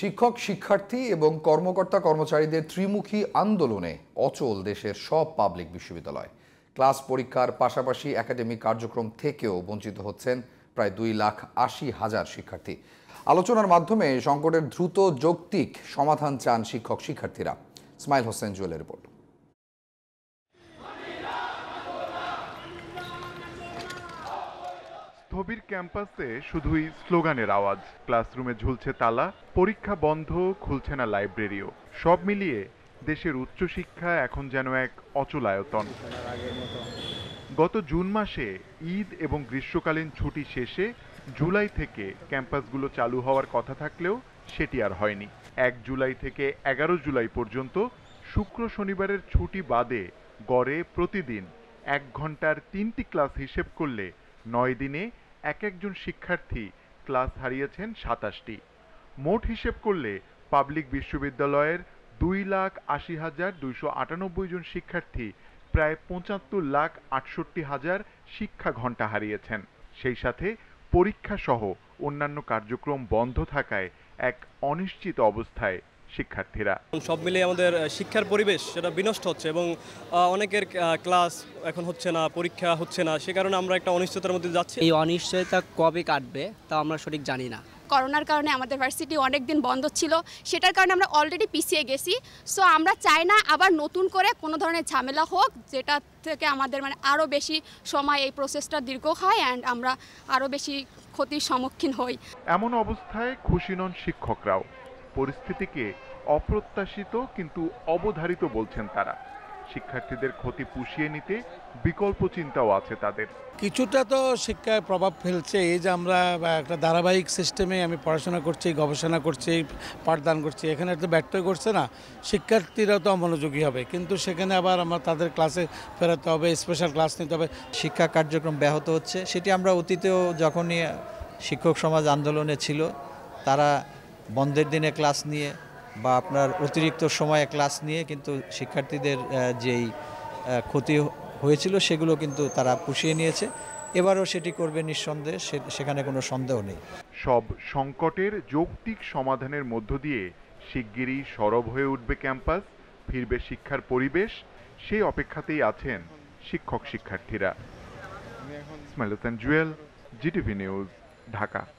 শিক্ষক শিক্ষার্থী এবং কর্মকর্তা কর্মচারীদের ত্রিমুখী আন্দোলনে অচল দেশের সব পাবলিক বিশ্ববিদ্যালয় ক্লাস পরীক্ষার পাশাপাশি একাডেমিক কার্যক্রম থেকেও বঞ্চিত হচ্ছেন প্রায় দুই লাখ আশি হাজার শিক্ষার্থী আলোচনার মাধ্যমে সংকটের দ্রুত যৌক্তিক সমাধান চান শিক্ষক শিক্ষার্থীরা স্মাইল হোসেন জুয়েলের রিপোর্ট ভবির ক্যাম্পাসে শুধুই স্লোগানের আওয়াজ ক্লাসরুমে ঝুলছে তালা পরীক্ষা বন্ধ খুলছে না লাইব্রেরিও সব মিলিয়ে দেশের উচ্চশিক্ষা এখন যেন এক অচলায়তন গত জুন মাসে ঈদ এবং গ্রীষ্মকালীন ছুটি শেষে জুলাই থেকে ক্যাম্পাসগুলো চালু হওয়ার কথা থাকলেও সেটি আর হয়নি এক জুলাই থেকে এগারো জুলাই পর্যন্ত শুক্র শনিবারের ছুটি বাদে গড়ে প্রতিদিন এক ঘন্টার তিনটি ক্লাস হিসেব করলে নয় দিনে এক একজন শিক্ষার্থী ক্লাস হারিয়েছেন সাতাশটি মোট হিসেব করলে পাবলিক বিশ্ববিদ্যালয়ের দুই লাখ আশি হাজার দুইশো আটানব্বই জন শিক্ষার্থী প্রায় পঁচাত্তর লাখ আটষট্টি হাজার শিক্ষা ঘন্টা হারিয়েছেন সেই সাথে পরীক্ষা সহ অন্যান্য কার্যক্রম বন্ধ থাকায় এক অনিশ্চিত অবস্থায় শিক্ষার্থীরা সব মিলিয়ে আমাদের শিক্ষার পরিবেশ সেটা বিনষ্ট হচ্ছে এবং অনেকের ক্লাস এখন হচ্ছে না পরীক্ষা হচ্ছে না সে কারণে আমরা একটা অনিশ্চয়তার মধ্যে যাচ্ছি এই অনিশ্চয়তা কবে কাটবে তা আমরা সঠিক জানি না করোনার কারণে আমাদের ভার্সিটি অনেক দিন বন্ধ ছিল সেটার কারণে আমরা অলরেডি পিছিয়ে গেছি সো আমরা চাই না আবার নতুন করে কোনো ধরনের ঝামেলা হোক যেটা থেকে আমাদের মানে আরও বেশি সময় এই প্রসেসটা দীর্ঘ হয় অ্যান্ড আমরা আরও বেশি ক্ষতির সম্মুখীন হই এমন অবস্থায় খুশি নন শিক্ষকরাও পরিস্থিতিকে অপ্রত্যাশিত কিন্তু অবধারিত বলছেন তারা শিক্ষার্থীদের ক্ষতি পুষিয়ে নিতে বিকল্প চিন্তাও আছে তাদের কিছুটা তো শিক্ষায় প্রভাব ফেলছে এই যে আমরা একটা ধারাবাহিক সিস্টেমে আমি পড়াশোনা করছি গবেষণা করছি পাঠদান করছি এখানে তো ব্যর্থ করছে না শিক্ষার্থীরা তো অমনোযোগী হবে কিন্তু সেখানে আবার আমরা তাদের ক্লাসে ফেরাতে হবে স্পেশাল ক্লাস নিতে হবে শিক্ষা কার্যক্রম ব্যাহত হচ্ছে সেটি আমরা অতীতেও যখনই শিক্ষক সমাজ আন্দোলনে ছিল তারা বন্ধের দিনে ক্লাস নিয়ে বা আপনার অতিরিক্ত সময়ে ক্লাস নিয়ে কিন্তু শিক্ষার্থীদের যেই ক্ষতি হয়েছিল সেগুলো কিন্তু তারা পুষিয়ে নিয়েছে এবারও সেটি করবে নিঃসন্দেহে সেখানে কোনো সন্দেহ নেই সব সংকটের যৌক্তিক সমাধানের মধ্য দিয়ে শিগগিরই সরব হয়ে উঠবে ক্যাম্পাস ফিরবে শিক্ষার পরিবেশ সেই অপেক্ষাতেই আছেন শিক্ষক শিক্ষার্থীরা জুয়েল জিটিভি নিউজ ঢাকা